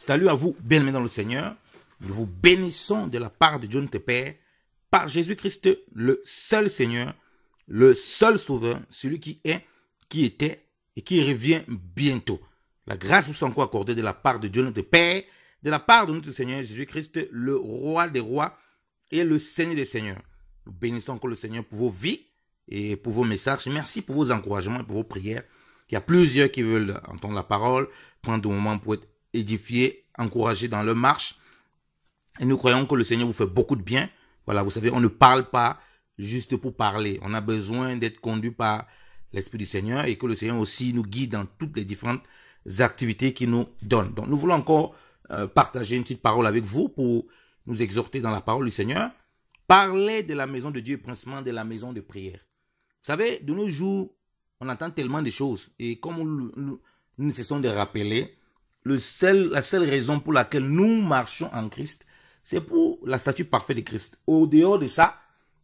Salut à vous, bien-aimés dans le Seigneur. Nous vous bénissons de la part de Dieu notre Père, par Jésus-Christ, le seul Seigneur, le seul Sauveur, celui qui est, qui était et qui revient bientôt. La grâce vous soit encore accordée de la part de Dieu notre Père, de la part de notre Seigneur Jésus-Christ, le Roi des rois et le Seigneur des seigneurs. Nous bénissons encore le Seigneur pour vos vies et pour vos messages. Merci pour vos encouragements et pour vos prières. Il y a plusieurs qui veulent entendre la parole, prendre du moment pour être édifier, encourager dans leur marche. Et nous croyons que le Seigneur vous fait beaucoup de bien. Voilà, vous savez, on ne parle pas juste pour parler. On a besoin d'être conduit par l'Esprit du Seigneur et que le Seigneur aussi nous guide dans toutes les différentes activités qu'il nous donne. Donc nous voulons encore euh, partager une petite parole avec vous pour nous exhorter dans la parole du Seigneur. Parlez de la maison de Dieu, principalement de la maison de prière. Vous savez, de nos jours, on entend tellement de choses et comme nous, nous, nous cessons de rappeler, la seule raison pour laquelle nous marchons en Christ, c'est pour la statue parfaite de Christ. Au dehors de ça,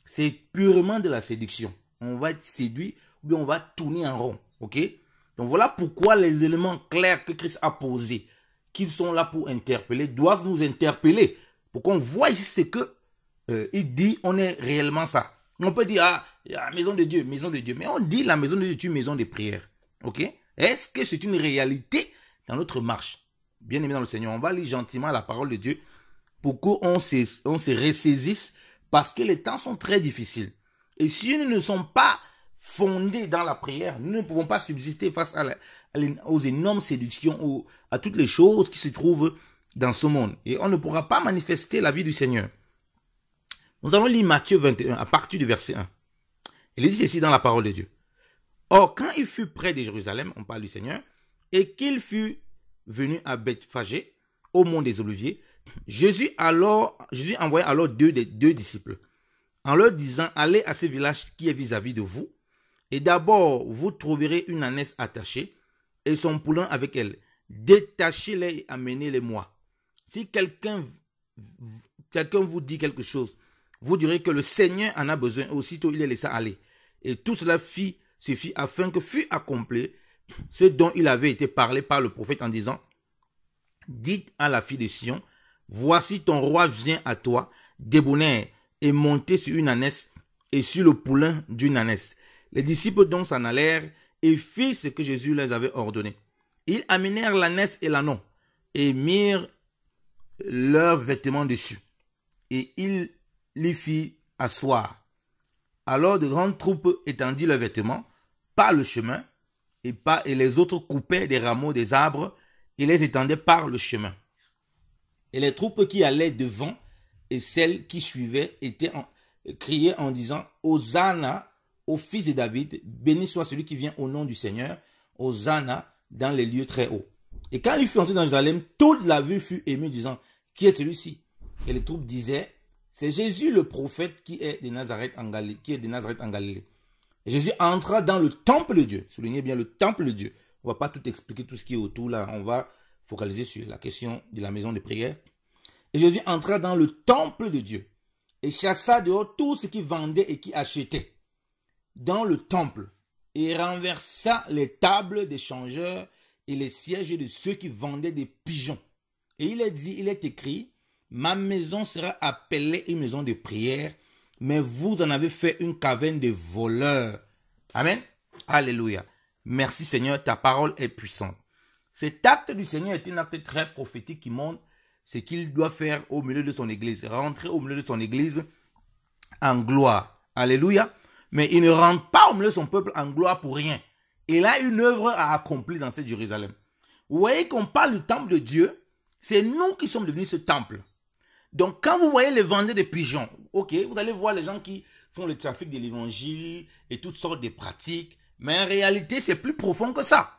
c'est purement de la séduction. On va être séduit ou on va tourner en rond. OK Donc voilà pourquoi les éléments clairs que Christ a posés, qu'ils sont là pour interpeller, doivent nous interpeller pour qu'on voit ici ce que euh, il dit, on est réellement ça. On peut dire ah, la maison de Dieu, maison de Dieu, mais on dit la maison de Dieu, une maison de prière. OK Est-ce que c'est une réalité dans notre marche. Bien aimé dans le Seigneur, on va lire gentiment la parole de Dieu pour qu'on se, on se ressaisisse parce que les temps sont très difficiles. Et si nous ne sommes pas fondés dans la prière, nous ne pouvons pas subsister face à aux énormes séductions, ou à toutes les choses qui se trouvent dans ce monde. Et on ne pourra pas manifester la vie du Seigneur. Nous allons lire Matthieu 21 à partir du verset 1. Il est dit ceci dans la parole de Dieu. Or, quand il fut près de Jérusalem, on parle du Seigneur, et qu'il fut venu à Bethphagé, au mont des Oliviers, Jésus, alors, Jésus envoya alors deux, deux disciples en leur disant Allez à ce village qui est vis-à-vis de vous, et d'abord vous trouverez une ânesse attachée et son poulain avec elle. Détachez-les et amenez-les-moi. Si quelqu'un quelqu'un vous dit quelque chose, vous direz que le Seigneur en a besoin, aussitôt il les laissa aller. Et tout cela fit, suffit afin que fût accompli ce dont il avait été parlé par le prophète en disant, Dites à la fille de Sion, voici ton roi vient à toi, débonnaire, et monter sur une ânesse, et sur le poulain d'une ânesse. Les disciples donc s'en allèrent, et firent ce que Jésus les avait ordonné. Ils amenèrent l'ânesse et l'anon, et mirent leurs vêtements dessus, et il les fit asseoir. Alors de grandes troupes étendirent leurs vêtements par le chemin, et, les autres coupaient des rameaux des arbres et les étendaient par le chemin. Et les troupes qui allaient devant et celles qui suivaient étaient en, criaient en disant Hosanna au fils de David, béni soit celui qui vient au nom du Seigneur, Hosanna dans les lieux très hauts. Et quand il fut entré dans Jérusalem, toute la vue fut émue, disant Qui est celui-ci Et les troupes disaient C'est Jésus le prophète qui est de Nazareth Qui est de Nazareth en Galilée. Jésus entra dans le temple de Dieu. Soulignez bien le temple de Dieu. On va pas tout expliquer tout ce qui est autour là. On va focaliser sur la question de la maison de prière. Et Jésus entra dans le temple de Dieu et chassa dehors tout ce qui vendait et qui achetait dans le temple et renversa les tables des changeurs et les sièges de ceux qui vendaient des pigeons. Et il est dit, il est écrit, ma maison sera appelée une maison de prière, mais vous en avez fait une caverne de voleurs. Amen. Alléluia. Merci Seigneur, ta parole est puissante. Cet acte du Seigneur est un acte très prophétique qui montre ce qu'il doit faire au milieu de son Église. Rentrer au milieu de son Église en gloire. Alléluia. Mais il ne rentre pas au milieu de son peuple en gloire pour rien. Il a une œuvre à accomplir dans cette Jérusalem. Vous voyez qu'on parle du temple de Dieu, c'est nous qui sommes devenus ce temple. Donc quand vous voyez les vendeurs de pigeons, Ok, vous allez voir les gens qui font le trafic de l'évangile et toutes sortes de pratiques. Mais en réalité, c'est plus profond que ça.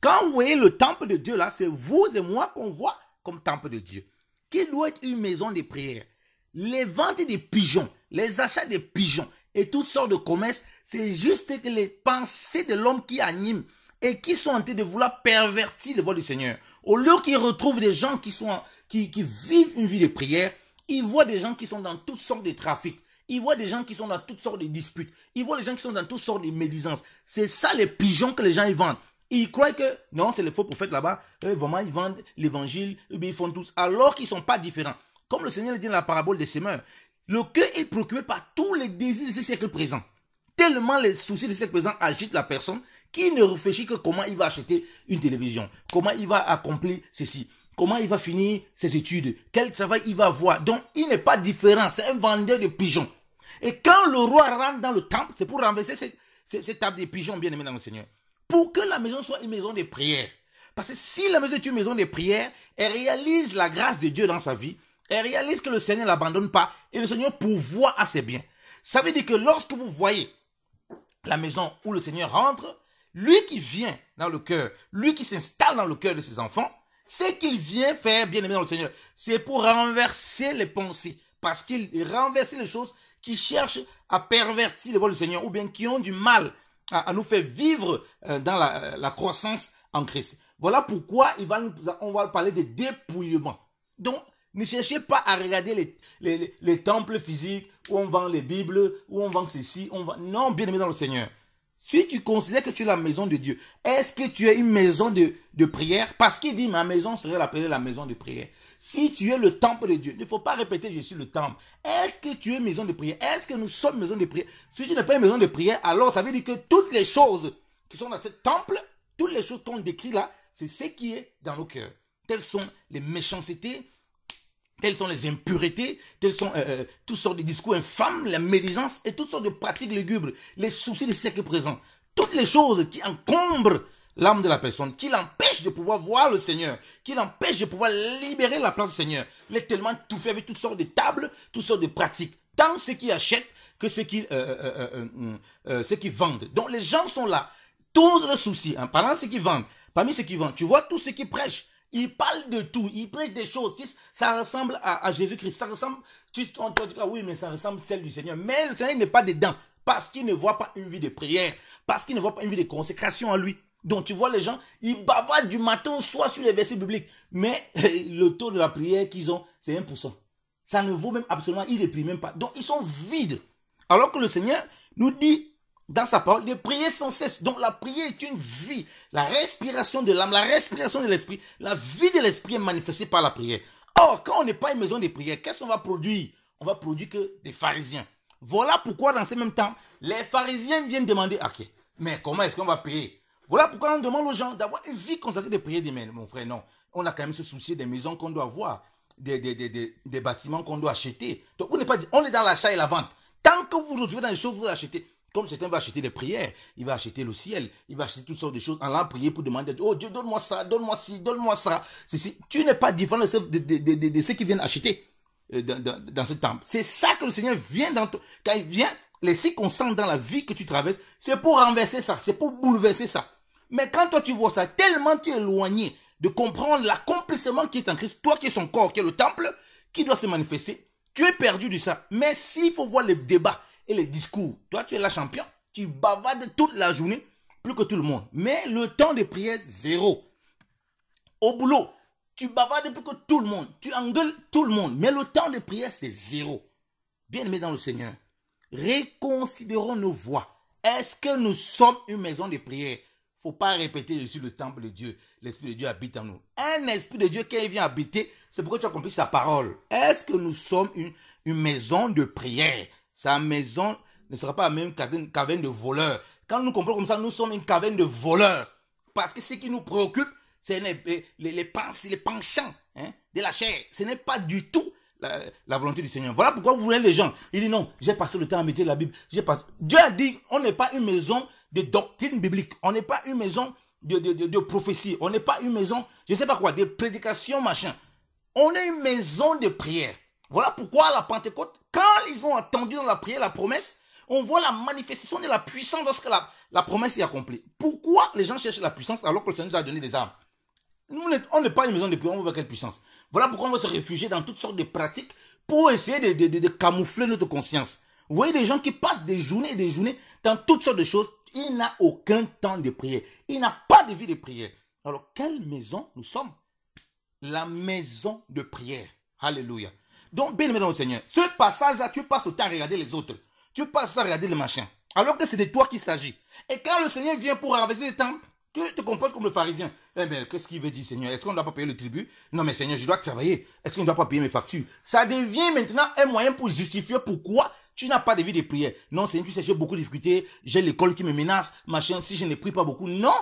Quand vous voyez le temple de Dieu, là, c'est vous et moi qu'on voit comme temple de Dieu. Qui doit être une maison de prière. Les ventes des pigeons, les achats des pigeons et toutes sortes de commerces, c'est juste que les pensées de l'homme qui anime et qui sont en train de vouloir pervertir les voies du Seigneur. Au lieu qu'ils retrouvent des gens qui, sont, qui vivent une vie de prière, il voit des gens qui sont dans toutes sortes de trafics. Il voit des gens qui sont dans toutes sortes de disputes. Il voit des gens qui sont dans toutes sortes de médisances. C'est ça les pigeons que les gens vendent. Ils croient que non, c'est les faux prophètes là-bas. Euh, vraiment, ils vendent l'évangile, eh ils font tous. Alors qu'ils ne sont pas différents. Comme le Seigneur le dit dans la parabole des semeurs, le cœur est préoccupé par tous les désirs de ce siècle présent. Tellement les soucis de siècle présent agitent la personne qui ne réfléchit que comment il va acheter une télévision, comment il va accomplir ceci comment il va finir ses études, quel travail il va avoir. Donc il n'est pas différent, c'est un vendeur de pigeons. Et quand le roi rentre dans le temple, c'est pour renverser cette, table des pigeons, bien aimé dans le Seigneur. Pour que la maison soit une maison de prière. Parce que si la maison est une maison de prière, elle réalise la grâce de Dieu dans sa vie, elle réalise que le Seigneur ne l'abandonne pas et le Seigneur pourvoit à ses biens. Ça veut dire que lorsque vous voyez la maison où le Seigneur rentre, lui qui vient dans le cœur, lui qui s'installe dans le cœur de ses enfants, ce qu'il vient faire, bien aimé dans le Seigneur, c'est pour renverser les pensées. Parce qu'il renverse les choses qui cherchent à pervertir le vol du Seigneur ou bien qui ont du mal à, nous faire vivre euh, dans la, croissance en Christ. Voilà pourquoi il va nous, on va parler de dépouillement. Donc, ne cherchez pas à regarder les, temples physiques où on vend les Bibles, où on vend ceci, on va Non, bien aimé dans le Seigneur. Si tu considères que tu es la maison de Dieu, est-ce que tu es une maison de, prière Parce qu'il dit, ma maison serait appelée la maison de prière. Si tu es le temple de Dieu, il ne faut pas répéter, je suis le temple. Est-ce que tu es maison de prière Est-ce que nous sommes maison de prière Si tu n'es pas une maison de prière, alors ça veut dire que toutes les choses qui sont dans ce temple, toutes les choses qu'on décrit là, c'est ce qui est dans nos cœurs. Telles sont les méchancetés, Telles sont les impuretés, telles sont euh, euh, toutes sortes de discours infâmes, la médisance et toutes sortes de pratiques lugubres, les soucis du siècle présent. Toutes les choses qui encombrent l'âme de la personne, qui l'empêchent de pouvoir voir le Seigneur, qui l'empêchent de pouvoir libérer la place du Seigneur. Il est tellement tout fait avec toutes sortes de tables, toutes sortes de pratiques, tant ceux qui achètent que ceux qui, euh, hum, qui vendent. Donc les gens sont là, tous les soucis, en hein. parlant ceux qui vendent, parmi ceux qui vendent, tu vois tous ceux qui prêchent, il parle de tout, il prêche des choses qui ça ressemble à, Jésus-Christ, ça ressemble, tu on te oui, mais ça ressemble à celle du Seigneur. Mais le Seigneur n'est pas dedans parce qu'il ne voit pas une vie de prière, parce qu'il ne voit pas une vie de consécration en lui. Donc tu vois les gens, ils bavardent du matin soit sur les versets bibliques, mais le taux de la prière qu'ils ont, c'est 1%. Ça ne vaut même absolument, ils ne prient même pas. Donc ils sont vides. Alors que le Seigneur nous dit dans sa parole de prier sans cesse. Donc la prière est une vie. La respiration de l'âme, la respiration de l'esprit, la vie de l'esprit est manifestée par la prière. Or, quand on n'est pas une maison de prière, qu'est-ce qu'on va produire On va produire que des pharisiens. Voilà pourquoi, dans ce même temps, les pharisiens viennent demander Ok, mais comment est-ce qu'on va payer Voilà pourquoi on demande aux gens d'avoir une vie consacrée de prière des Mon frère, non. On a quand même ce souci des maisons qu'on doit avoir, des, des, bâtiments qu'on doit acheter. Donc, on n'est pas on est dans l'achat et la vente. Tant que vous vous retrouvez dans les choses, vous achetez. Comme certains va acheter des prières, il va acheter le ciel, il va acheter toutes sortes de choses en allant prier pour demander, oh Dieu, donne-moi ça, donne-moi ci, donne-moi ça. Tu n'es pas différent de, ceux qui viennent acheter euh, dans, ce temple. C'est ça que le Seigneur vient dans toi. Quand il vient, les circonstances dans la vie que tu traverses, c'est pour renverser ça, c'est pour bouleverser ça. Mais quand toi tu vois ça, tellement tu es éloigné de comprendre l'accomplissement qui est en Christ, toi qui es son corps, qui est le temple, qui doit se manifester, tu es perdu de ça. Mais s'il faut voir le débat, et le discours. Toi, tu es la champion, Tu bavardes toute la journée, plus que tout le monde. Mais le temps de prière, zéro. Au boulot, tu bavades plus que tout le monde. Tu engueules tout le monde. Mais le temps de prière, c'est zéro. bien aimé dans le Seigneur, réconsidérons nos voix. Est-ce que nous sommes une maison de prière faut pas répéter, je suis le temple de Dieu. L'Esprit de Dieu habite en nous. Un Esprit de Dieu, qui vient habiter, c'est pourquoi tu as compris sa parole. Est-ce que nous sommes une, une maison de prière sa maison ne sera pas la même caverne, de voleurs. Quand nous comprenons comme ça, nous sommes une caverne de voleurs. Parce que ce qui nous préoccupe, c'est euh, les, les, les, penchants hein, de la chair. Ce n'est pas du tout la, volonté du Seigneur. Voilà pourquoi vous voulez les gens. Il dit non, j'ai passé le temps à méditer la Bible. J'ai Dieu a dit, on n'est pas une maison de doctrine biblique. On n'est pas une maison de, prophétie. On n'est pas une maison, je ne sais pas quoi, de prédication, machin. On est une maison de prière. Voilà pourquoi la Pentecôte, quand ils ont attendu dans la prière la promesse, on voit la manifestation de la puissance lorsque la, la promesse est accomplie. Pourquoi les gens cherchent la puissance alors que le Seigneur nous a donné des armes Nous, on n'est pas une maison de prière, on veut quelle puissance Voilà pourquoi on va se réfugier dans toutes sortes de pratiques pour essayer de, de, camoufler notre conscience. Vous voyez des gens qui passent des journées et des journées dans toutes sortes de choses. Il n'a aucun temps de prière. Il n'a pas de vie de prière. Alors, quelle maison nous sommes La maison de prière. Alléluia. Donc, bien aimé dans le Seigneur, ce passage-là, tu passes temps à regarder les autres. Tu passes à regarder les machins. Alors que c'est de toi qu'il s'agit. Et quand le Seigneur vient pour renverser le temps, tu te comportes comme le pharisien. Eh bien, qu'est-ce qu'il veut dire, Seigneur Est-ce qu'on ne doit pas payer le tribut Non, mais Seigneur, je dois travailler. Est-ce qu'on ne doit pas payer mes factures Ça devient maintenant un moyen pour justifier pourquoi tu n'as pas de vie de prière. Non, Seigneur, tu sais, j'ai beaucoup de difficultés, j'ai l'école qui me menace, machin, si je ne prie pas beaucoup. Non,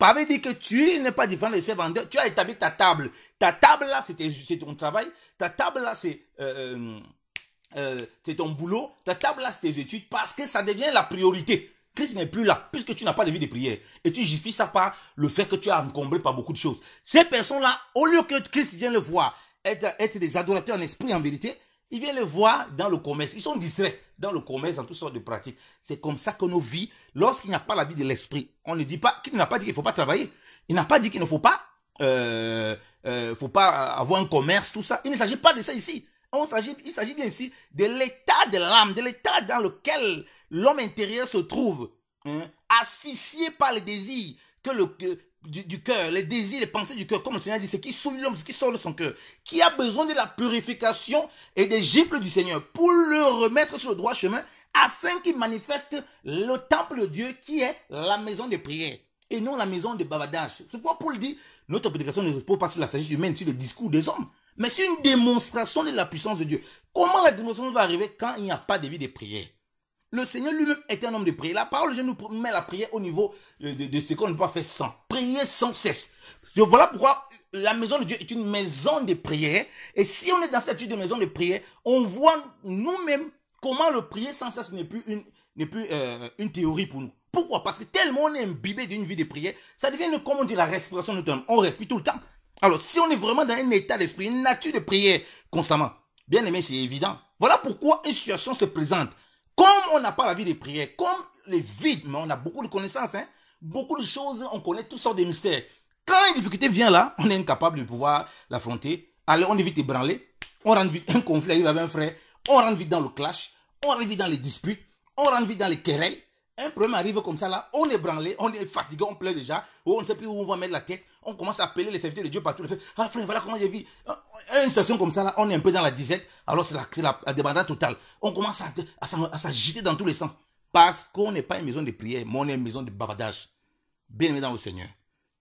Pavel dit que tu n'es pas de ces vendeurs, tu as établi ta table. Ta table là, c'est ton travail. Ta table là, euh, euh, euh, c'est ton boulot. Ta table là, c'est tes études parce que ça devient la priorité. Christ n'est plus là puisque tu n'as pas de vie de prière. Et tu justifies ça par le fait que tu as encombré par beaucoup de choses. Ces personnes là, au lieu que Christ vienne le voir, être, être des adorateurs en esprit en vérité, il vient les voir dans le commerce. Ils sont distraits dans le commerce, dans toutes sortes de pratiques. C'est comme ça que nos vies, lorsqu'il n'y a pas la vie de l'esprit, on ne dit pas qu'il n'a pas dit qu'il ne faut pas travailler. Il n'a pas dit qu'il ne faut pas, euh, euh, faut pas avoir un commerce, tout ça. Il ne s'agit pas de ça ici. On s'agit, il s'agit bien ici de l'état de l'âme, de l'état dans lequel l'homme intérieur se trouve, hein, asphyxié par les désirs que le, du, cœur, les désirs, les pensées du cœur, comme le Seigneur dit, ce qui souille l'homme, ce qui sort de son cœur, qui a besoin de la purification et des gifles du Seigneur pour le remettre sur le droit chemin, afin qu'il manifeste le temple de Dieu qui est la maison de prière et non la maison de bavardage. C'est pourquoi Paul dit, notre prédication ne repose pas sur la sagesse humaine, sur le discours des hommes, mais sur une démonstration de la puissance de Dieu. Comment la démonstration va arriver quand il n'y a pas de vie de prière le Seigneur lui-même est un homme de prière. La parole je nous met la prière au niveau de, ce qu'on ne peut pas faire sans. Prier sans cesse. voilà pourquoi la maison de Dieu est une maison de prière. Et si on est dans cette de maison de prière, on voit nous-mêmes comment le prier sans cesse n'est plus une, plus, euh, une théorie pour nous. Pourquoi Parce que tellement on est imbibé d'une vie de prière, ça devient, comme on dit, la respiration de notre homme. On respire tout le temps. Alors, si on est vraiment dans un état d'esprit, une nature de prière constamment, bien aimé, c'est évident. Voilà pourquoi une situation se présente. Comme on n'a pas la vie des prières, comme les vides, mais on a beaucoup de connaissances, hein. beaucoup de choses, on connaît toutes sortes de mystères. Quand une difficulté vient là, on est incapable de pouvoir l'affronter. Allez, on évite vite branler, on rentre vite un conflit arrive avec un frère, on rentre vite dans le clash, on rentre vite dans les disputes, on rentre vite dans les querelles. Un problème arrive comme ça là, on est branlé, on est fatigué, on pleure déjà, on ne sait plus où on va mettre la tête, on commence à appeler les serviteurs de Dieu partout. Ah frère, voilà comment j'ai vu ah, !» une situation comme ça, on est un peu dans la disette, alors c'est la, la, totale. On commence à, s'agiter dans tous les sens. Parce qu'on n'est pas une maison de prière, mais on est une maison de bavardage. Bien-aimé dans le Seigneur.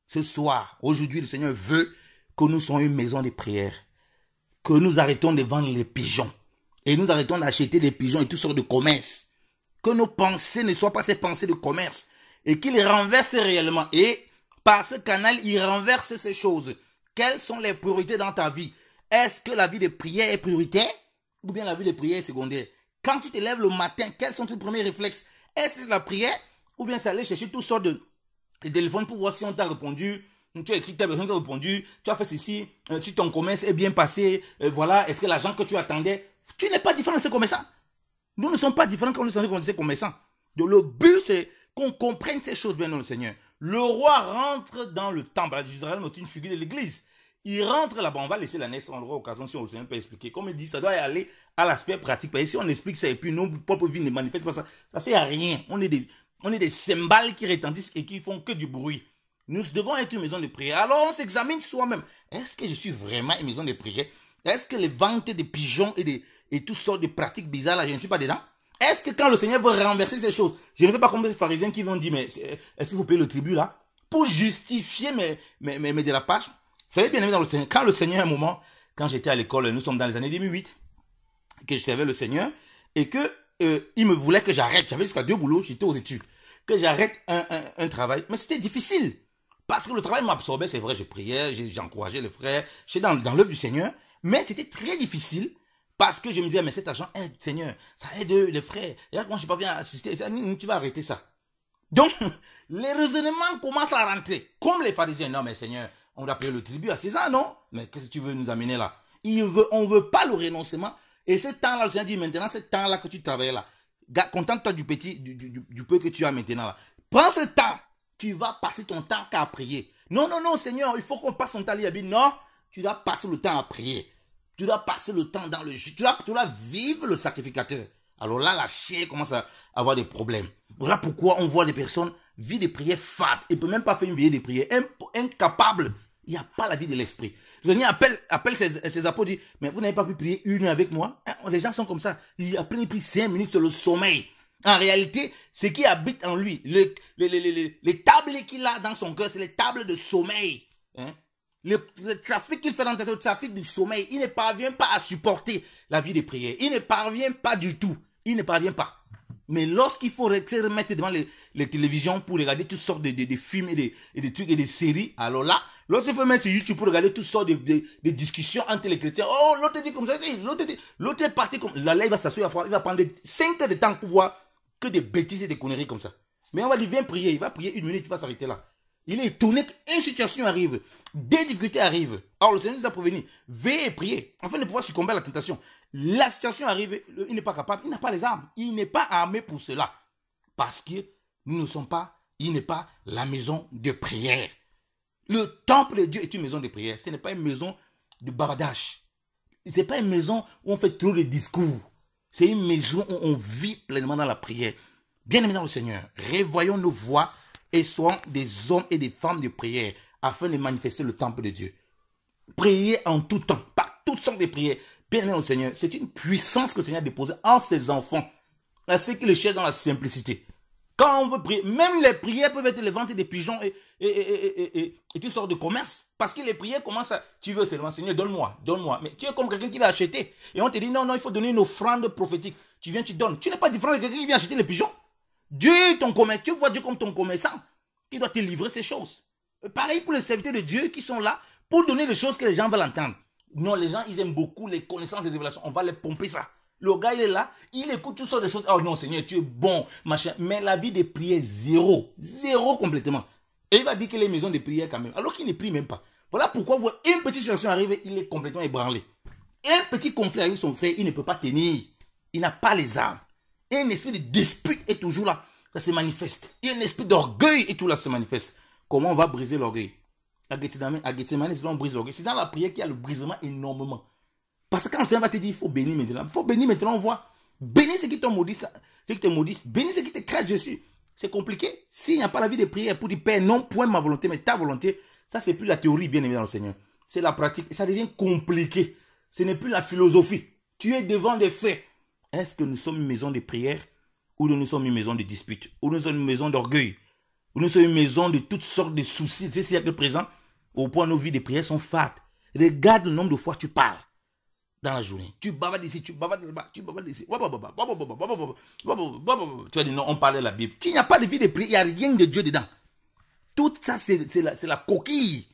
Ce soir, aujourd'hui, le Seigneur veut que nous soyons une maison de prière. Que nous arrêtons de vendre les pigeons. Et nous arrêtons d'acheter des pigeons et toutes sortes de commerces. Que nos pensées ne soient pas ces pensées de commerce. Et les renverse réellement. Et par ce canal, il renverse ces choses. Quelles sont les priorités dans ta vie est-ce que la vie de prière est prioritaire ou bien la vie de prière est secondaire Quand tu te lèves le matin, quels sont tes premiers réflexes Est-ce que c'est la prière ou bien c'est aller chercher toutes sortes de, téléphones pour voir si on t'a répondu tu as écrit ta personne, tu as répondu, tu as fait ceci, euh, si ton commerce est bien passé, euh, voilà, est-ce que l'argent que tu attendais, tu n'es pas différent de ces commerçants. Nous ne sommes pas différents quand nous sommes comme ces commerçants. le but, c'est qu'on comprenne ces choses bien dans le Seigneur. Le roi rentre dans le temple. tu est une figure de l'église. Il rentre là-bas, on va laisser la naissance, on aura occasion si on ne peut expliquer. Comme il dit, ça doit aller à l'aspect pratique. Parce si on explique ça et puis nos propres vies ne manifestent pas ça, ça sert à rien. On est des, on est des cymbales qui rétendissent et qui font que du bruit. Nous devons être une maison de prière. Alors on s'examine soi-même. Est-ce que je suis vraiment une maison de prière Est-ce que les ventes des pigeons et, des, et toutes sortes de pratiques bizarres, là, je ne suis pas dedans Est-ce que quand le Seigneur veut renverser ces choses, je ne fais pas comme les pharisiens qui vont dire, mais est-ce que vous payez le tribut là Pour justifier mes, mes, mes, mes dérapages vous savez, bien aimé dans le Seigneur, quand le Seigneur, à un moment, quand j'étais à l'école, nous sommes dans les années 2008, que je servais le Seigneur, et que euh, il me voulait que j'arrête. J'avais jusqu'à deux boulots, j'étais aux études. Que j'arrête un, travail. Mais c'était difficile. Parce que le travail m'absorbait, c'est vrai, je priais, j'encourageais les frères, j'étais dans, l'œuvre du Seigneur. Mais c'était très difficile parce que je me disais, mais cet argent aide, eh, Seigneur, ça aide les frères. Et là, quand je pas à assister, tu vas arrêter ça. Donc, les raisonnements commencent à rentrer. Comme les pharisiens, non mais Seigneur, on doit payer le tribut à César, non Mais qu'est-ce que tu veux nous amener là Il veut, On ne veut pas le renoncement. Et ce temps-là, le Seigneur dit, maintenant, ce temps-là que tu travailles là, contente-toi du petit, du, peu que tu as maintenant là. Prends ce temps. Tu vas passer ton temps qu'à prier. Non, non, non, Seigneur, il faut qu'on passe son temps à lire. Non, tu dois passer le temps à prier. Tu dois passer le temps dans le Tu dois, vivre le sacrificateur. Alors là, la chair commence à avoir des problèmes. Voilà pourquoi on voit des personnes vivre des prières fades. Ils ne peuvent même pas faire une vie de prière. Incapables il n'y a pas la vie de l'esprit. Jésus appelle, appelle ses, ses apôtres, dit, mais vous n'avez pas pu prier une avec moi. Hein, les gens sont comme ça. Il a pris cinq minutes sur le sommeil. En réalité, ce qui habite en lui, les, tables qu'il a dans son cœur, c'est les tables de sommeil. Hein? Le, trafic qu'il fait dans le trafic du sommeil, il ne parvient pas à supporter la vie des prières. Il ne parvient pas du tout. Il ne parvient pas. Mais lorsqu'il faut se remettre devant les, télévisions pour regarder toutes sortes de, films et des et de trucs et de séries, alors là, Lorsqu'il fait mettre sur YouTube pour regarder toutes sortes de, discussions entre les chrétiens. Oh, l'autre dit comme ça, l'autre dit, l'autre est parti comme, là, il va s'asseoir, il va prendre 5 heures de temps pour voir que des bêtises et des conneries comme ça. Mais on va dire, viens prier, il va prier une minute, il va s'arrêter là. Il est étonné qu'une situation arrive, des difficultés arrivent. Alors le Seigneur nous a prévenu, veillez et priez, afin de pouvoir succomber à la tentation. La situation arrive, il n'est pas capable, il n'a pas les armes, il n'est pas armé pour cela. Parce que nous ne sommes pas, il n'est pas la maison de prière. Le temple de Dieu est une maison de prière. Ce n'est pas une maison de bavardage. Ce n'est pas une maison où on fait trop de discours. C'est une maison où on vit pleinement dans la prière. Bien aimé dans le Seigneur, révoyons nos voix et soyons des hommes et des femmes de prière afin de manifester le temple de Dieu. Priez en tout temps, pas toutes sortes de prières. Bien aimé dans le Seigneur, c'est une puissance que le Seigneur a déposée en ses enfants, à ceux qui le cherchent dans la simplicité. Quand on veut prier, même les prières peuvent être les ventes des pigeons et et, tu sors de commerce. Parce que les prières commencent à... Tu veux seulement, Seigneur, donne-moi, donne-moi. Mais tu es comme quelqu'un qui va acheter. Et on te dit, non, non, il faut donner une offrande prophétique. Tu viens, tu donnes. Tu n'es pas différent de quelqu'un qui vient acheter les pigeons. Dieu est ton commerce. Tu vois Dieu comme ton commerçant qui doit te livrer ces choses. Euh, pareil pour les serviteurs de Dieu qui sont là pour donner les choses que les gens veulent entendre. Non, les gens, ils aiment beaucoup les connaissances et les révélations. On va les pomper ça. Le gars, il est là, il écoute toutes sortes de choses. Oh non, Seigneur, tu es bon, machin. Mais la vie de prière, zéro. Zéro complètement. Et il va dire qu'il est maison de prière quand même, alors qu'il ne prie même pas. Voilà pourquoi vous voyez une petite situation arrive, il est complètement ébranlé. Un petit conflit avec son frère, il ne peut pas tenir. Il n'a pas les armes. un esprit de dispute est toujours là. Ça se manifeste. Il y a un esprit d'orgueil et tout là se manifeste. Comment on va briser l'orgueil À Gethsemane, on brise l'orgueil. C'est dans la prière qu'il y a le brisement énormément. Parce que quand le Seigneur va te dire, il faut bénir maintenant. Il faut bénir maintenant, on voit. Bénis ceux qui maudit, ceux qui te maudissent. Bénis ceux qui te crachent dessus. C'est compliqué. S'il n'y a pas la vie de prière pour dire Père, non, point ma volonté, mais ta volonté, ça, c'est plus la théorie, bien dans le Seigneur. C'est la pratique. Et ça devient compliqué. Ce n'est plus la philosophie. Tu es devant des faits. Est-ce que nous sommes une maison de prière ou nous sommes une maison de dispute ou nous sommes une maison d'orgueil ou nous sommes une maison de toutes sortes de soucis de ce est présent au point nos vies de prière sont fades. Regarde le nombre de fois que tu parles dans la journée. Tu babades ici, tu babades là-bas, tu babades ici. Tu as dit non, on parlait de la Bible. Tu n'y a pas de vie de prière, il n'y a rien de Dieu dedans. Tout ça, c'est la, coquille.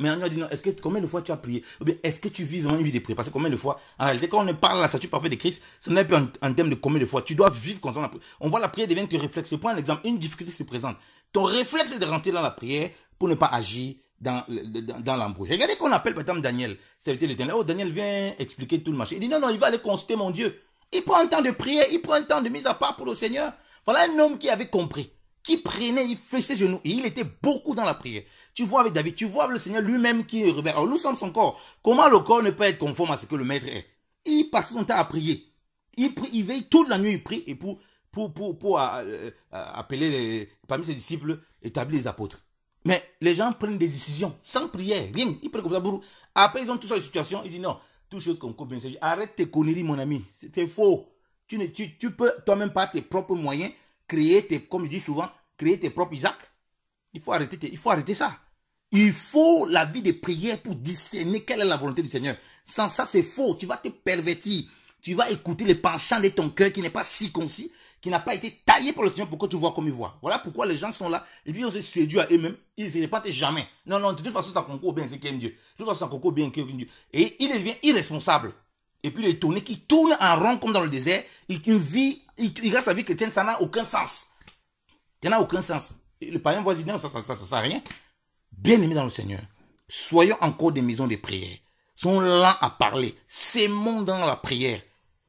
Mais on lui a dit non, est-ce que combien de fois tu as prié est-ce que tu vis vraiment une vie de prière Parce que combien de fois, en réalité, quand on parle de la statue parfaite de Christ, ce n'est pas en, thème de combien de fois. Tu dois vivre comme ça. On voit la prière devient un réflexe. Je prends un exemple, une difficulté se présente. Ton réflexe est de rentrer dans la prière pour ne pas agir dans, dans, l'embrouille. Regardez qu'on appelle par exemple Daniel, Oh, Daniel vient expliquer tout le marché. Il dit non, non, il va aller consulter mon Dieu. Il prend un temps de prière, il prend un temps de mise à part pour le Seigneur. Voilà un homme qui avait compris, qui prenait, il fait ses genoux et il était beaucoup dans la prière. Tu vois avec David, tu vois avec le Seigneur lui-même qui revient Alors nous sommes son corps. Comment le corps ne peut être conforme à ce que le maître est Il passe son temps à prier. Il, il veille toute la nuit, il prie et pour, pour, pour, euh, euh, appeler parmi ses disciples, établir les apôtres. Mais les gens prennent des décisions sans prière, rien. Ils prennent comme ça pour... Après, ils ont toutes sortes de situations. Ils disent non, toutes choses comme bien Arrête tes conneries, mon ami. C'est faux. Tu, ne, tu, peux toi-même par tes propres moyens créer tes, comme je dis souvent, créer tes propres Isaac. Il faut arrêter, il faut arrêter ça. Il faut la vie de prière pour discerner quelle est la volonté du Seigneur. Sans ça, c'est faux. Tu vas te pervertir. Tu vas écouter les penchants de ton cœur qui n'est pas si concis qui n'a pas été taillé pour le Seigneur pour que tu vois comme il voit. Voilà pourquoi les gens sont là, et puis on se séduit à eux-mêmes, ils ne se répandent jamais. Non, non, de toute façon, ça concourt bien, ce qui Dieu. De toute façon, ça concourt bien, ce qu'aime Dieu. Et il devient irresponsable. Et puis les tournés qui tournent en rond comme dans le désert, il, vie. il, sa vie que ça n'a aucun sens. Ça n'a aucun sens. le païen voisin, dire, ça, ça, ça, ça, sert à rien. Bien aimé dans le Seigneur, soyons encore des maisons de prière. Sont là à parler. Saimons dans la prière.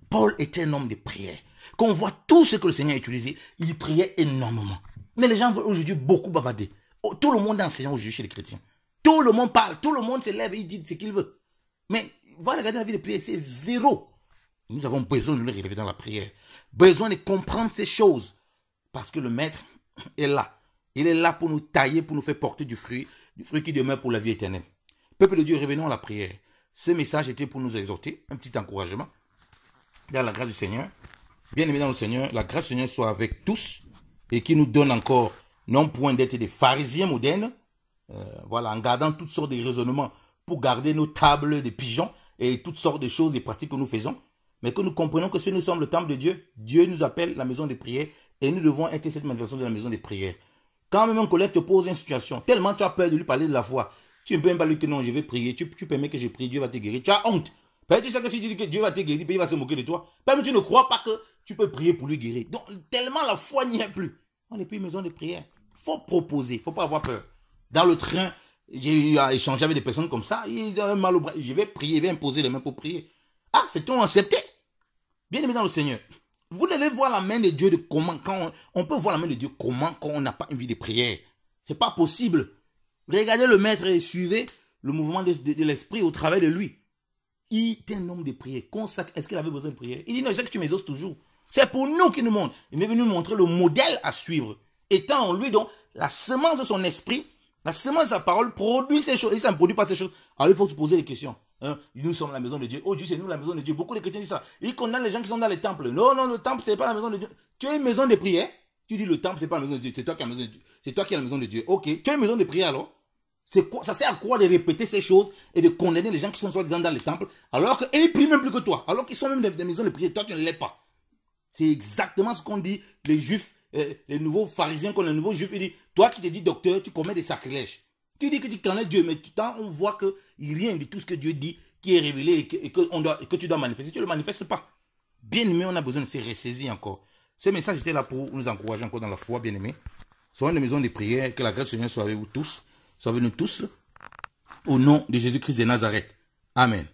Paul était un homme de prière on voit tout ce que le Seigneur a utilisé, il priait énormément. Mais les gens veulent aujourd'hui beaucoup bavarder. Oh, tout le monde est enseignant aujourd'hui chez les chrétiens. Tout le monde parle, tout le monde s'élève et il dit ce qu'il veut. Mais voilà, regardez la vie de prière, c'est zéro. Nous avons besoin de nous relever dans la prière. Besoin de comprendre ces choses. Parce que le Maître est là. Il est là pour nous tailler, pour nous faire porter du fruit, du fruit qui demeure pour la vie éternelle. Peuple de Dieu, revenons à la prière. Ce message était pour nous exhorter, un petit encouragement dans la grâce du Seigneur. Bien-aimés dans le Seigneur, la grâce Seigneur soit avec tous et qui nous donne encore, non point d'être des pharisiens modernes, euh, voilà, en gardant toutes sortes de raisonnements pour garder nos tables de pigeons et toutes sortes de choses, des pratiques que nous faisons, mais que nous comprenons que si nous sommes le temple de Dieu, Dieu nous appelle la maison de prière et nous devons être cette manifestation de la maison de prière. Quand même un collègue te pose une situation, tellement tu as peur de lui parler de la foi, tu ne peux même pas lui dire non, je vais prier, tu, permets que je prie, Dieu va te guérir, tu as honte. peut tu sais que si que Dieu va te guérir, il va se moquer de toi. Même tu ne crois pas que tu peux prier pour lui guérir. Donc, tellement la foi n'y est plus. On n'est plus une maison de prière. Il faut proposer, Il ne faut pas avoir peur. Dans le train, j'ai eu avec des personnes comme ça. Ils ont mal au bras. Je vais prier, je vais imposer les mains pour prier. Ah, c'est ton accepté. Bien aimé dans le Seigneur. Vous devez voir la main de Dieu de comment, quand on, peut voir la main de Dieu comment quand on n'a pas une vie de prière. C'est pas possible. Regardez le maître et suivez le mouvement de, l'esprit au travers de lui. Il est un homme de prière. Consacre. Est-ce qu'il avait besoin de prier? Il dit non, je sais que tu m'exauces toujours. C'est pour nous qu'il nous montre. Il est venu nous montrer le modèle à suivre. Étant en lui, donc, la semence de son esprit, la semence de sa parole produit ces choses. Et ça ne produit pas ces choses. Alors il faut se poser des questions. Hein? Nous sommes la maison de Dieu. Oh Dieu, c'est nous la maison de Dieu. Beaucoup de chrétiens disent ça. Ils condamnent les gens qui sont dans les temples. Non, non, le temple, ce n'est pas la maison de Dieu. Tu es une maison de prière. Tu dis le temple, ce n'est pas la maison de Dieu. C'est toi qui as la maison de Dieu. C'est toi qui as la maison de Dieu. Ok. Tu es une maison de prière alors ça sert à quoi de répéter ces choses et de condamner les gens qui sont soi-disant dans les temples alors qu'ils prient même plus que toi, alors qu'ils sont même dans des maisons de prière, toi tu ne l'es pas. C'est exactement ce qu'on dit les juifs, euh, les nouveaux pharisiens, quand les nouveaux juifs, ils disent, toi qui te dis docteur, tu commets des sacrilèges. Tu dis que tu connais Dieu, mais temps on voit que rien de tout ce que Dieu dit qui est révélé et que, tu dois manifester, tu ne le manifestes pas. Bien aimé, on a besoin de se ressaisir encore. Ce message était là pour nous encourager encore dans la foi, bien aimé. Soyons une maison de prière, que la grâce du Seigneur soit avec vous tous, soit avec nous tous, au nom de Jésus-Christ de Nazareth. Amen.